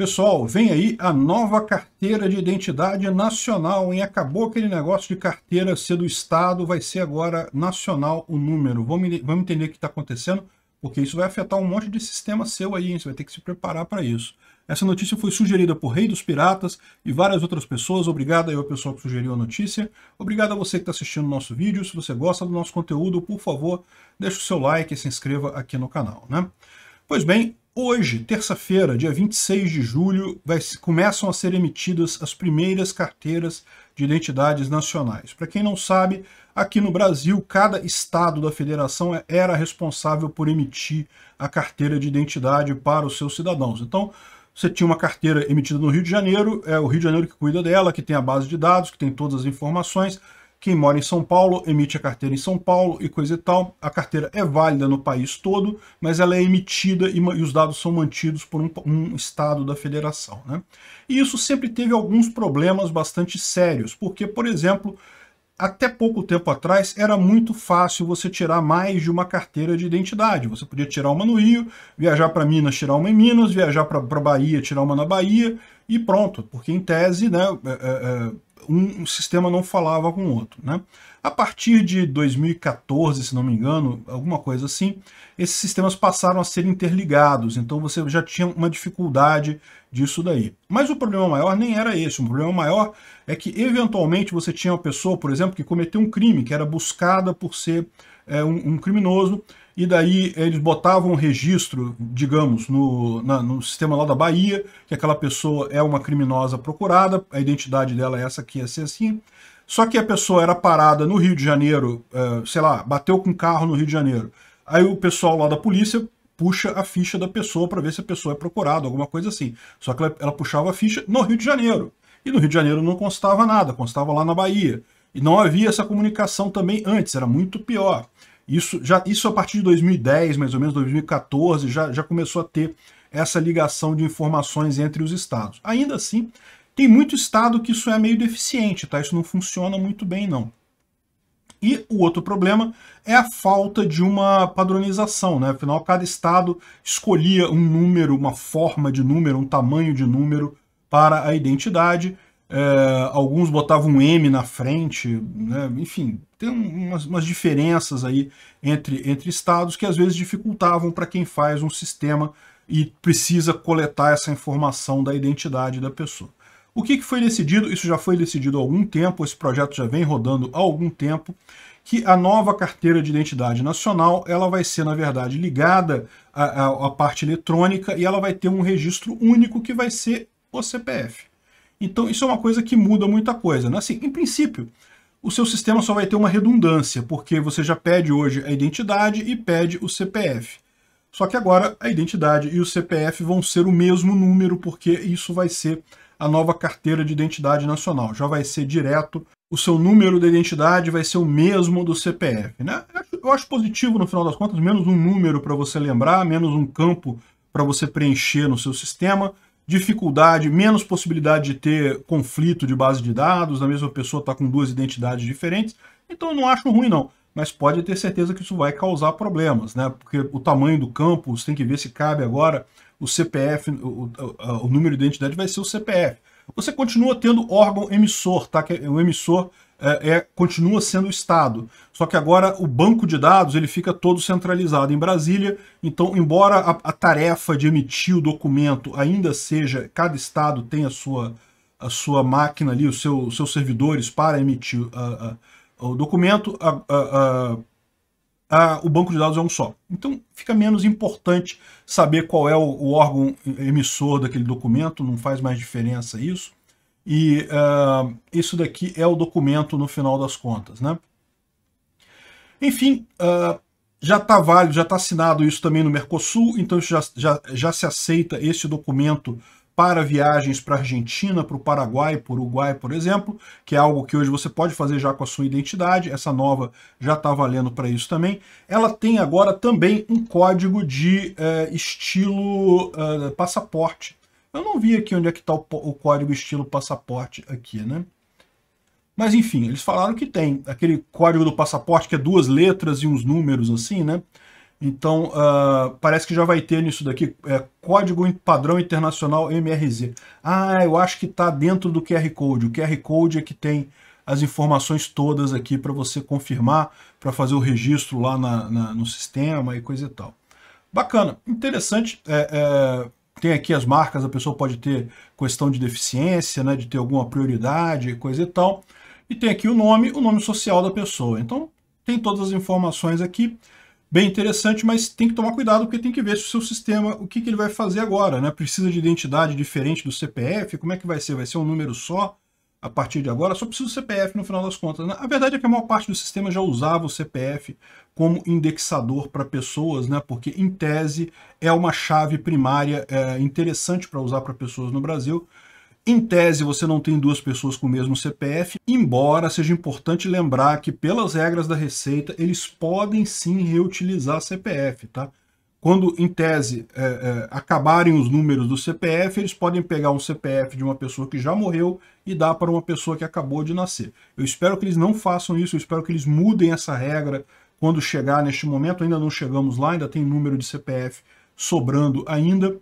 Pessoal, vem aí a nova carteira de identidade nacional, hein? Acabou aquele negócio de carteira ser do Estado, vai ser agora nacional o número. Vamos, vamos entender o que está acontecendo, porque isso vai afetar um monte de sistema seu aí, hein? Você vai ter que se preparar para isso. Essa notícia foi sugerida por Rei dos Piratas e várias outras pessoas. Obrigado aí ao pessoal que sugeriu a notícia. Obrigado a você que está assistindo o nosso vídeo. Se você gosta do nosso conteúdo, por favor, deixe o seu like e se inscreva aqui no canal, né? Pois bem, Hoje, terça-feira, dia 26 de julho, vai, começam a ser emitidas as primeiras carteiras de identidades nacionais. Para quem não sabe, aqui no Brasil, cada estado da federação é, era responsável por emitir a carteira de identidade para os seus cidadãos. Então, você tinha uma carteira emitida no Rio de Janeiro, é o Rio de Janeiro que cuida dela, que tem a base de dados, que tem todas as informações quem mora em São Paulo emite a carteira em São Paulo e coisa e tal. A carteira é válida no país todo, mas ela é emitida e, os dados são mantidos por um, um estado da federação. Né? E isso sempre teve alguns problemas bastante sérios, porque, por exemplo, até pouco tempo atrás era muito fácil você tirar mais de uma carteira de identidade. Você podia tirar uma no Rio, viajar para Minas, tirar uma em Minas, viajar para Bahia, tirar uma na Bahia e pronto. Porque em tese, né, é, é, é um sistema não falava com o outro. Né? A partir de 2014, se não me engano, alguma coisa assim, esses sistemas passaram a ser interligados, então você já tinha uma dificuldade disso daí. Mas o problema maior nem era esse, o problema maior é que eventualmente você tinha uma pessoa, por exemplo, que cometeu um crime, que era buscada por ser é, um, um criminoso, e daí eles botavam um registro, digamos, no, na, no sistema lá da Bahia, que aquela pessoa é uma criminosa procurada, a identidade dela é essa aqui, ia ser assim. Só que a pessoa era parada no Rio de Janeiro, é, sei lá, bateu com um carro no Rio de Janeiro. Aí o pessoal lá da polícia puxa a ficha da pessoa para ver se a pessoa é procurada, alguma coisa assim. Só que ela, ela puxava a ficha no Rio de Janeiro. E no Rio de Janeiro não constava nada, constava lá na Bahia. E não havia essa comunicação também antes, era muito pior. Isso, já, isso a partir de 2010, mais ou menos, 2014, já, já começou a ter essa ligação de informações entre os estados. Ainda assim, tem muito estado que isso é meio deficiente, tá? Isso não funciona muito bem, não. E o outro problema é a falta de uma padronização, né? Afinal, cada estado escolhia um número, uma forma de número, um tamanho de número para a identidade, é, alguns botavam um M na frente, né? enfim, tem umas, umas, diferenças aí entre, entre estados que às vezes dificultavam para quem faz um sistema e precisa coletar essa informação da identidade da pessoa. O que, que foi decidido? Isso já foi decidido há algum tempo, esse projeto já vem rodando há algum tempo, que a nova carteira de identidade nacional ela vai ser, na verdade, ligada à, à, à parte eletrônica e ela vai ter um registro único que vai ser o CPF. Então, isso é uma coisa que muda muita coisa. Né? Assim, em princípio, o seu sistema só vai ter uma redundância, porque você já pede hoje a identidade e pede o CPF. Só que agora a identidade e o CPF vão ser o mesmo número, porque isso vai ser a nova carteira de identidade nacional. Já vai ser direto, o seu número de identidade vai ser o mesmo do CPF. Né? Eu acho positivo, no final das contas, menos um número para você lembrar, menos um campo para você preencher no seu sistema, dificuldade, menos possibilidade de ter conflito de base de dados, a mesma pessoa está com duas identidades diferentes, então eu não acho ruim não, mas pode ter certeza que isso vai causar problemas, né? Porque o tamanho do campo, você tem que ver se cabe agora o CPF, o, o, o número de identidade vai ser o CPF você continua tendo órgão emissor, tá? Que o emissor é, é, continua sendo o Estado. Só que agora o banco de dados ele fica todo centralizado em Brasília, então embora a, a tarefa de emitir o documento ainda seja, cada Estado tem a sua, a sua máquina ali, os seu, seus servidores para emitir o documento, a, o banco de dados é um só. Então fica menos importante saber qual é o, o órgão emissor daquele documento, não faz mais diferença isso. E uh, isso daqui é o documento no final das contas. Né? Enfim, uh, já está válido, já está assinado isso também no Mercosul, então já, já, já se aceita esse documento para viagens para Argentina, para o Paraguai, para o Uruguai, por exemplo, que é algo que hoje você pode fazer já com a sua identidade, essa nova já está valendo para isso também. Ela tem agora também um código de eh, estilo eh, passaporte. Eu não vi aqui onde é que está o, o código estilo passaporte aqui, né? Mas enfim, eles falaram que tem aquele código do passaporte que é duas letras e uns números assim, né? Então, uh, parece que já vai ter nisso daqui, é, Código Padrão Internacional MRZ. Ah, eu acho que está dentro do QR Code. O QR Code é que tem as informações todas aqui para você confirmar, para fazer o registro lá na, na, no sistema e coisa e tal. Bacana, interessante. É, é, tem aqui as marcas, a pessoa pode ter questão de deficiência, né, de ter alguma prioridade, coisa e tal. E tem aqui o nome, o nome social da pessoa. Então, tem todas as informações aqui bem interessante, mas tem que tomar cuidado porque tem que ver se o seu sistema, o que, que ele vai fazer agora, né? Precisa de identidade diferente do CPF, como é que vai ser? Vai ser um número só a partir de agora? Só precisa do CPF no final das contas, né? A verdade é que a maior parte do sistema já usava o CPF como indexador para pessoas, né? Porque, em tese, é uma chave primária é, interessante para usar para pessoas no Brasil, em tese, você não tem duas pessoas com o mesmo CPF, embora seja importante lembrar que, pelas regras da Receita, eles podem sim reutilizar CPF, tá? Quando, em tese, é, é, acabarem os números do CPF, eles podem pegar um CPF de uma pessoa que já morreu e dar para uma pessoa que acabou de nascer. Eu espero que eles não façam isso, eu espero que eles mudem essa regra quando chegar neste momento. Ainda não chegamos lá, ainda tem número de CPF sobrando ainda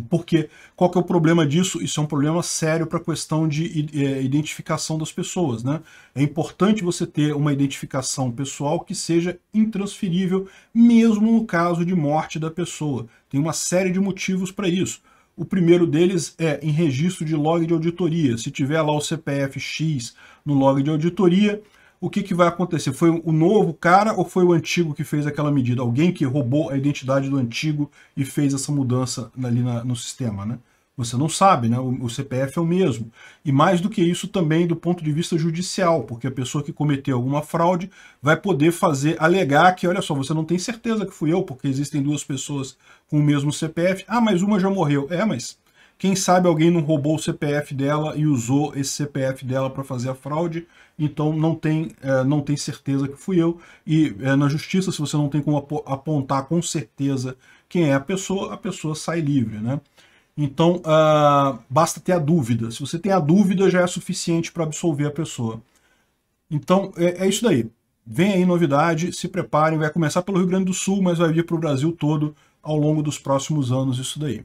porque qual que é o problema disso? Isso é um problema sério para a questão de é, identificação das pessoas. Né? É importante você ter uma identificação pessoal que seja intransferível, mesmo no caso de morte da pessoa. Tem uma série de motivos para isso. O primeiro deles é em registro de log de auditoria. Se tiver lá o CPF X no log de auditoria, o que, que vai acontecer? Foi o novo cara ou foi o antigo que fez aquela medida? Alguém que roubou a identidade do antigo e fez essa mudança ali na, no sistema, né? Você não sabe, né? O, o CPF é o mesmo. E mais do que isso também do ponto de vista judicial, porque a pessoa que cometeu alguma fraude vai poder fazer, alegar que, olha só, você não tem certeza que fui eu, porque existem duas pessoas com o mesmo CPF. Ah, mas uma já morreu. É, mas quem sabe alguém não roubou o CPF dela e usou esse CPF dela para fazer a fraude, então não tem, é, não tem certeza que fui eu. E é, na justiça, se você não tem como apontar com certeza quem é a pessoa, a pessoa sai livre, né? Então, uh, basta ter a dúvida. Se você tem a dúvida, já é suficiente para absolver a pessoa. Então, é, é, isso daí. Vem aí novidade, se preparem. Vai começar pelo Rio Grande do Sul, mas vai vir para o Brasil todo ao longo dos próximos anos isso daí.